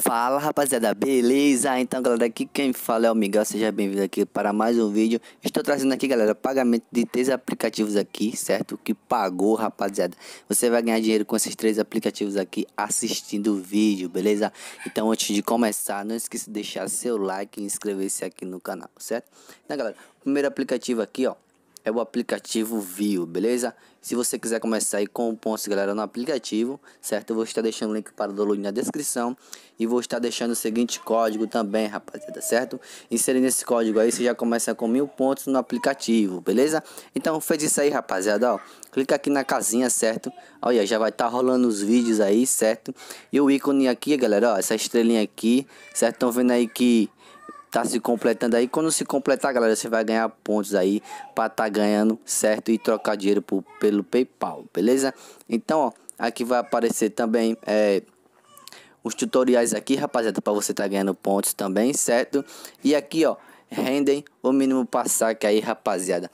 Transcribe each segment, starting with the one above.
Fala rapaziada, beleza? Então galera, aqui quem fala é o Miguel, seja bem-vindo aqui para mais um vídeo Estou trazendo aqui galera, pagamento de três aplicativos aqui, certo? Que pagou rapaziada Você vai ganhar dinheiro com esses três aplicativos aqui assistindo o vídeo, beleza? Então antes de começar, não esqueça de deixar seu like e inscrever-se aqui no canal, certo? Então galera, o primeiro aplicativo aqui ó é o aplicativo Vio, beleza? Se você quiser começar aí com pontos, galera, no aplicativo, certo? Eu vou estar deixando o link para o download na descrição e vou estar deixando o seguinte código também, rapaziada, certo? Inserindo esse código aí, você já começa com mil pontos no aplicativo, beleza? Então, fez isso aí, rapaziada, ó. Clica aqui na casinha, certo? Olha, já vai estar tá rolando os vídeos aí, certo? E o ícone aqui, galera, ó, essa estrelinha aqui, certo? Estão vendo aí que tá se completando aí. Quando se completar, galera, você vai ganhar pontos aí para tá ganhando certo e trocar dinheiro por, pelo PayPal, beleza? Então, ó, aqui vai aparecer também é, os tutoriais aqui, rapaziada, para você tá ganhando pontos também, certo? E aqui, ó, rendem o mínimo para saque aí, rapaziada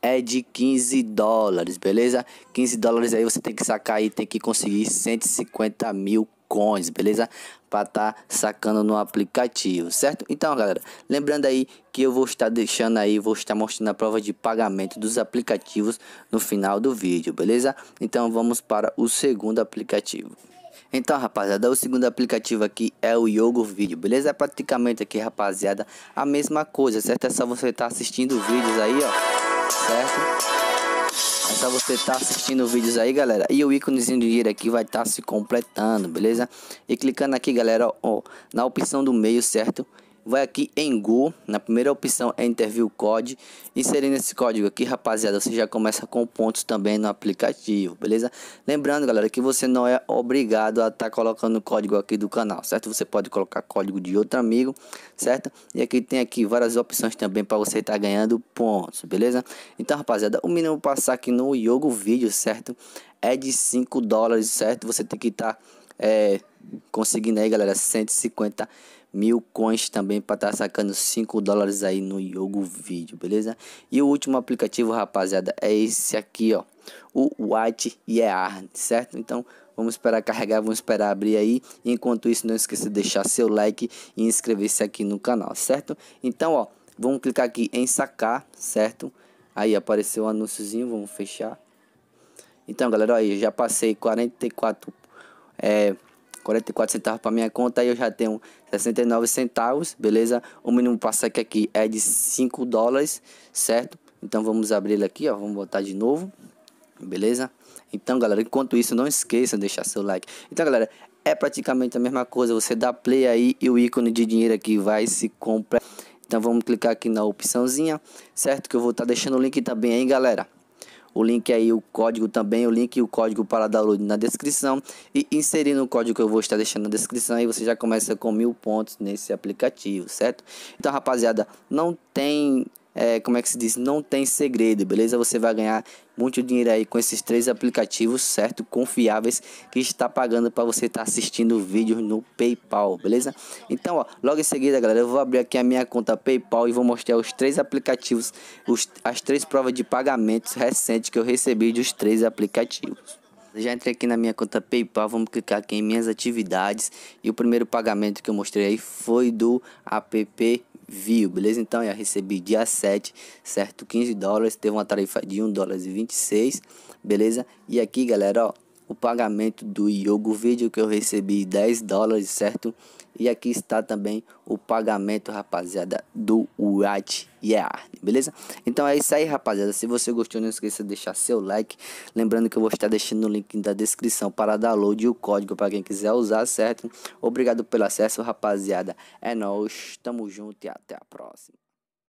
é de 15 dólares, beleza? 15 dólares aí você tem que sacar e tem que conseguir 150 mil bitcoins, beleza? Para estar tá sacando no aplicativo, certo? Então, galera, lembrando aí que eu vou estar deixando aí, vou estar mostrando a prova de pagamento dos aplicativos no final do vídeo, beleza? Então, vamos para o segundo aplicativo. Então, rapaziada, o segundo aplicativo aqui é o Yogo Vídeo, beleza? É praticamente aqui, rapaziada, a mesma coisa, certo? É só você estar tá assistindo vídeos aí, ó, certo? É só você estar tá assistindo vídeos aí, galera. E o íconezinho de dinheiro aqui vai estar tá se completando, beleza? E clicando aqui, galera, ó, na opção do meio, certo? vai aqui em Go, na primeira opção é Interview Code, inserindo esse código aqui, rapaziada, você já começa com pontos também no aplicativo, beleza? Lembrando, galera, que você não é obrigado a estar tá colocando o código aqui do canal, certo? Você pode colocar código de outro amigo, certo? E aqui tem aqui várias opções também para você estar tá ganhando pontos, beleza? Então, rapaziada, o mínimo passar aqui no Yogo Vídeo, certo? É de 5 dólares, certo? Você tem que estar... Tá, é, Conseguindo aí, galera, 150 mil coins também para estar tá sacando 5 dólares aí no Yogo Vídeo, beleza? E o último aplicativo, rapaziada, é esse aqui, ó. O White EAR, certo? Então, Vamos esperar carregar, vamos esperar abrir aí. Enquanto isso, não esqueça de deixar seu like e inscrever-se aqui no canal, certo? Então, ó, vamos clicar aqui em sacar, certo? Aí apareceu o um anúnciozinho, vamos fechar. Então, galera, aí já passei 44 é, 44 centavos para minha conta e eu já tenho 69 centavos, beleza? O mínimo para saque aqui é de 5 dólares, certo? Então vamos abrir ele aqui, ó, vamos botar de novo, beleza? Então, galera, enquanto isso, não esqueça de deixar seu like. Então, galera, é praticamente a mesma coisa, você dá play aí e o ícone de dinheiro aqui vai se comprar. Então vamos clicar aqui na opçãozinha, certo? Que eu vou estar tá deixando o link também aí, galera o link aí, o código também, o link e o código para download na descrição. E inserindo o código que eu vou estar deixando na descrição, aí você já começa com mil pontos nesse aplicativo, certo? Então, rapaziada, não tem é, como é que se diz, não tem segredo, beleza? Você vai ganhar muito dinheiro aí com esses três aplicativos, certo? Confiáveis que está pagando para você estar tá assistindo vídeos no PayPal, beleza? Então, ó, logo em seguida, galera, eu vou abrir aqui a minha conta PayPal e vou mostrar os três aplicativos, os, as três provas de pagamentos recentes que eu recebi dos três aplicativos. Já entrei aqui na minha conta PayPal, vamos clicar aqui em minhas atividades. E o primeiro pagamento que eu mostrei aí foi do app viu, beleza? Então, eu recebi dia 7, certo? 15 dólares, teve uma tarifa de 1 dólar e 26, beleza? E aqui, galera, ó, o pagamento do Yogo Vídeo que eu recebi 10 dólares, certo? E aqui está também o pagamento, rapaziada, do White Yeah, beleza? Então é isso aí, rapaziada. Se você gostou, não esqueça de deixar seu like. Lembrando que eu vou estar deixando o link da descrição para download e o código para quem quiser usar, certo? Obrigado pelo acesso, rapaziada. É nóis, tamo junto e até a próxima.